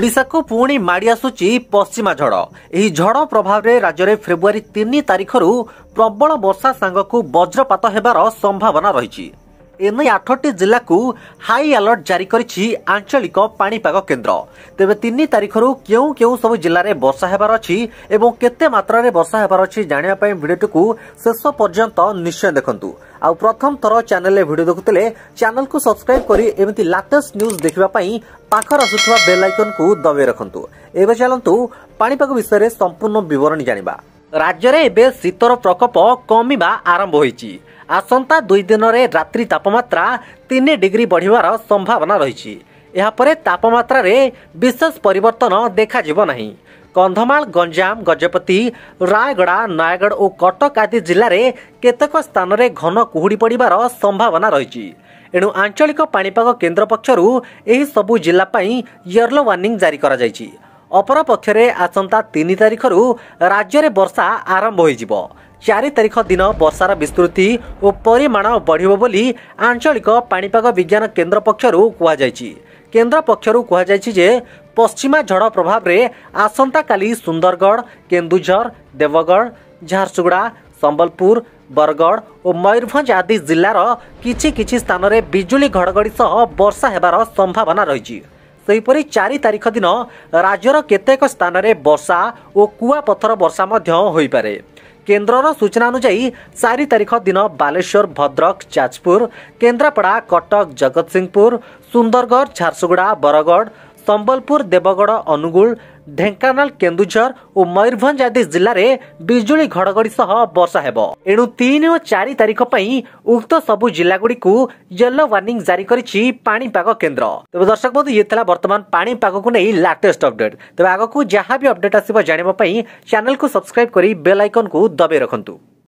ଓଡ଼ିଶାକୁ ପୁଣି ମାଡ଼ି ଆସୁଛି ପଶ୍ଚିମା ଝଡ଼ ଏହି ଝଡ଼ ପ୍ରଭାବରେ ରାଜ୍ୟରେ ଫେବୃଆରୀ ତିନି ତାରିଖରୁ ପ୍ରବଳ ବର୍ଷା ସାଙ୍ଗକୁ ବଜ୍ରପାତ ହେବାର ସମ୍ଭାବନା ରହିଛି ଏନେଇ ଆଠଟି ଜିଲ୍ଲାକୁ ହାଇ ଆଲର୍ଟ ଜାରି କରିଛି ଆଞ୍ଚଳିକ ପାଣିପାଗ କେନ୍ଦ୍ର ତେବେ ତିନି ତାରିଖରୁ କେଉଁ କେଉଁ ସବୁ ଜିଲ୍ଲାରେ ବର୍ଷା ହେବାର ଅଛି ଏବଂ କେତେ ମାତ୍ରାରେ ବର୍ଷା ହେବାର ଅଛି ଜାଣିବା ପାଇଁ ଭିଡ଼ିଓଟିକୁ ଶେଷ ପର୍ଯ୍ୟନ୍ତ ନିଶ୍ଚୟ ଦେଖନ୍ତୁ ଆଉ ପ୍ରଥମ ଥର ଚ୍ୟାନେଲରେ ଭିଡ଼ିଓ ଦେଖୁଥିଲେ ଚ୍ୟାନେଲକୁ ସବସ୍କ୍ରାଇବ୍ କରି ଏମିତି ଲାଟେଷ୍ଟ ନ୍ୟୁଜ୍ ଦେଖିବା ପାଇଁ ପାଖରେ ଆସୁଥିବା ବେଲ୍ ଆଇକନ୍କୁ ଦବାଇ ରଖନ୍ତୁ ଏବେ ଚାଲନ୍ତୁ ପାଣିପାଗ ବିଷୟରେ ସମ୍ପୂର୍ଣ୍ଣ ବିବରଣୀ ଜାଣିବା ରାଜ୍ୟରେ ଏବେ ଶୀତର ପ୍ରକୋପ କମିବା ଆରମ୍ଭ ହୋଇଛି ଆସନ୍ତା ଦୁଇ ଦିନରେ ରାତ୍ରି ତାପମାତ୍ରା ତିନି ଡିଗ୍ରୀ ବଢ଼ିବାର ସମ୍ଭାବନା ରହିଛି ଏହାପରେ ତାପମାତ୍ରାରେ ବିଶେଷ ପରିବର୍ତ୍ତନ ଦେଖାଯିବ ନାହିଁ କନ୍ଧମାଳ ଗଞ୍ଜାମ ଗଜପତି ରାୟଗଡ଼ା ନୟାଗଡ଼ ଓ କଟକ ଆଦି ଜିଲ୍ଲାରେ କେତେକ ସ୍ଥାନରେ ଘନ କୁହୁଡ଼ି ପଡ଼ିବାର ସମ୍ଭାବନା ରହିଛି ଏଣୁ ଆଞ୍ଚଳିକ ପାଣିପାଗ କେନ୍ଦ୍ର ପକ୍ଷରୁ ଏହି ସବୁ ଜିଲ୍ଲା ପାଇଁ ୟର୍ଲୋ ୱାର୍ଣ୍ଣିଂ ଜାରି କରାଯାଇଛି ଅପରପକ୍ଷରେ ଆସନ୍ତା ତିନି ତାରିଖରୁ ରାଜ୍ୟରେ ବର୍ଷା ଆରମ୍ଭ ହୋଇଯିବ ଚାରି ତାରିଖ ଦିନ ବର୍ଷାର ବିସ୍ତୃତି ଓ ପରିମାଣ ବଢ଼ିବ ବୋଲି ଆଞ୍ଚଳିକ ପାଣିପାଗ ବିଜ୍ଞାନ କେନ୍ଦ୍ର ପକ୍ଷରୁ କୁହାଯାଇଛି କେନ୍ଦ୍ର ପକ୍ଷରୁ କୁହାଯାଇଛି ଯେ ପଶ୍ଚିମା ଝଡ଼ ପ୍ରଭାବରେ ଆସନ୍ତାକାଲି ସୁନ୍ଦରଗଡ଼ କେନ୍ଦୁଝର ଦେବଗଡ଼ ଝାରସୁଗୁଡ଼ା ସମ୍ବଲପୁର ବରଗଡ଼ ଓ ମୟୂରଭଞ୍ଜ ଆଦି ଜିଲ୍ଲାର କିଛି କିଛି ସ୍ଥାନରେ ବିଜୁଳି ଘଡ଼ଘଡ଼ି ସହ ବର୍ଷା ହେବାର ସମ୍ଭାବନା ରହିଛି ସେହିପରି ଚାରି ତାରିଖ ଦିନ ରାଜ୍ୟର କେତେକ ସ୍ଥାନରେ ବର୍ଷା ଓ କୁଆପଥର ବର୍ଷା ମଧ୍ୟ ହୋଇପାରେ କେନ୍ଦ୍ରର ସୂଚନା ଅନୁଯାୟୀ ଚାରି ତାରିଖ ଦିନ ବାଲେଶ୍ୱର ଭଦ୍ରକ ଯାଜପୁର କେନ୍ଦ୍ରାପଡ଼ା କଟକ ଜଗତସିଂହପୁର ସୁନ୍ଦରଗଡ଼ ଝାରସୁଗୁଡ଼ା ବରଗଡ଼ ସମ୍ବଲପୁର ଦେବଗଡ଼ ଅନୁଗୁଳ ଢେଙ୍କାନାଳ କେନ୍ଦୁଝର ଓ ମୟୂରଭଞ୍ଜ ଆଦି ଜିଲ୍ଲାରେ ବିଜୁଳି ଘଡ଼ଘଡ଼ି ସହ ବର୍ଷା ହେବ ଏଣୁ ତିନି ଓ ଚାରି ତାରିଖ ପାଇଁ ଉକ୍ତ ସବୁ ଜିଲ୍ଲାଗୁଡ଼ିକୁ ୟେଲୋ ୱାର୍ଣ୍ଣିଂ ଜାରି କରିଛି ପାଣିପାଗ କେନ୍ଦ୍ର ତେବେ ଦର୍ଶକ ବନ୍ଧୁ ଇଏ ଥିଲା ବର୍ତ୍ତମାନ ପାଣିପାଗକୁ ନେଇ ଲାଟେଷ୍ଟ ଅପଡେଟ୍ ତେବେ ଆଗକୁ ଯାହା ବି ଅପଡେଟ୍ ଆସିବ ଜାଣିବା ପାଇଁ ଚ୍ୟାନେଲକୁ ସବସ୍କ୍ରାଇବ୍ କରି ବେଲ୍ ଆଇକନ୍କୁ ଦବାଇ ରଖନ୍ତୁ